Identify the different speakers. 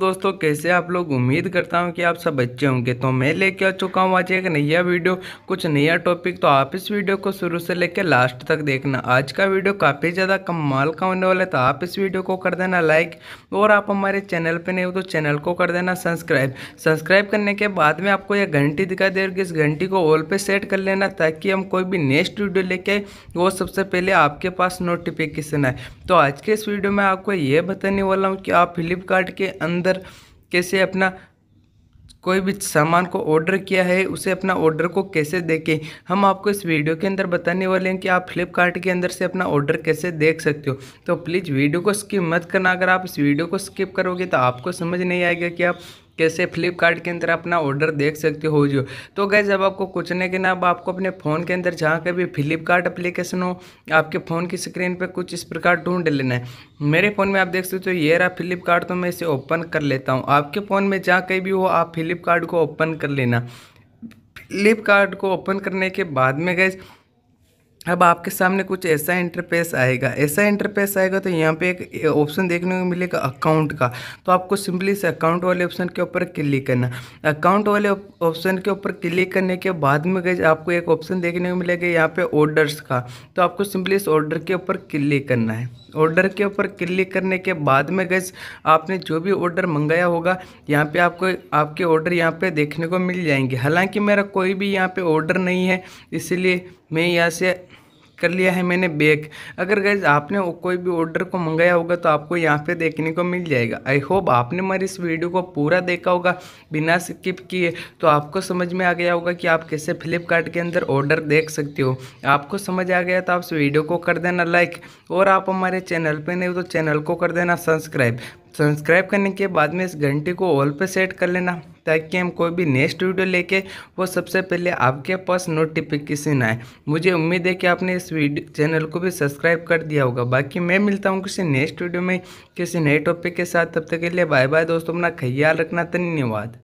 Speaker 1: दोस्तों कैसे आप लोग उम्मीद करता हूँ कि आप सब अच्छे होंगे तो मैं लेके आ चुका हूँ आज एक नया वीडियो कुछ नया टॉपिक तो आप इस वीडियो को शुरू से लेकर लास्ट तक देखना आज का वीडियो काफ़ी ज़्यादा कमाल का होने वाला है तो आप इस वीडियो को कर देना लाइक और आप हमारे चैनल पर नहीं हो तो चैनल को कर देना सब्सक्राइब सब्सक्राइब करने के बाद में आपको यह घंटी दिखाई रही इस घंटी को ऑल पर सेट कर लेना ताकि हम कोई भी नेक्स्ट वीडियो लेके वो सबसे पहले आपके पास नोटिफिकेशन आए तो आज के इस वीडियो में आपको ये बताने वाला हूँ कि आप फ्लिपकार्ट के अंदर अंदर कैसे अपना कोई भी सामान को ऑर्डर किया है उसे अपना ऑर्डर को कैसे देखें हम आपको इस वीडियो के अंदर बताने वाले हैं कि आप फ्लिपकार्ट के अंदर से अपना ऑर्डर कैसे देख सकते हो तो प्लीज़ वीडियो को स्किप मत करना अगर आप इस वीडियो को स्किप करोगे तो आपको समझ नहीं आएगा कि आप कैसे फ्लिपकार्ट के अंदर अपना ऑर्डर देख सकते हो जो तो गए जब आपको कुछ नहीं करना अब आपको अपने फ़ोन के अंदर जहाँ के भी फ्लिपकार्ट अप्लीकेशन हो आपके फ़ोन की स्क्रीन पर कुछ इस प्रकार ढूंढ लेना है मेरे फ़ोन में आप देख सकते हो ये रहा फ्लिपकार्ट तो मैं इसे ओपन कर लेता हूँ आपके फ़ोन में जहाँ कहीं भी हो आप फ्लिपकार्ट को ओपन कर लेना फ्लिपकार्ट को ओपन करने के बाद में गए अब आपके सामने कुछ ऐसा इंटरफेस आएगा ऐसा इंटरफेस आएगा तो यहाँ पे एक ऑप्शन देखने को मिलेगा अकाउंट का तो आपको सिंपली से अकाउंट वाले ऑप्शन के ऊपर क्लिक करना अकाउंट वाले ऑप्शन के ऊपर क्लिक करने के बाद में गए आपको एक ऑप्शन देखने को मिलेगा यहाँ पे ऑर्डर्स का तो आपको सिंपली इस ऑर्डर के ऊपर क्लिक करना है ऑर्डर के ऊपर क्लिक करने के बाद में गैस आपने जो भी ऑर्डर मंगाया होगा यहाँ पे आपको आपके ऑर्डर यहाँ पे देखने को मिल जाएंगे हालांकि मेरा कोई भी यहाँ पे ऑर्डर नहीं है इसलिए मैं यहाँ से कर लिया है मैंने बैक अगर गैज आपने कोई भी ऑर्डर को मंगाया होगा तो आपको यहाँ पे देखने को मिल जाएगा आई होप आपने मेरी इस वीडियो को पूरा देखा होगा बिना स्किप किए तो आपको समझ में आ गया होगा कि आप कैसे फ्लिपकार्ट के अंदर ऑर्डर देख सकते हो आपको समझ आ गया तो आप इस वीडियो को कर देना लाइक और आप हमारे चैनल पर नहीं हो तो चैनल को कर देना सब्सक्राइब सब्सक्राइब करने के बाद में इस घंटे को ऑल पे सेट कर लेना ताकि हम कोई भी नेक्स्ट वीडियो लेके वो सबसे पहले आपके पास नोटिफिकेशन आए मुझे उम्मीद है कि आपने इस वीडियो चैनल को भी सब्सक्राइब कर दिया होगा बाकी मैं मिलता हूँ किसी नेक्स्ट वीडियो में किसी नए टॉपिक के साथ तब तक के लिए बाय बाय दोस्तों अपना ख्याल रखना धन्यवाद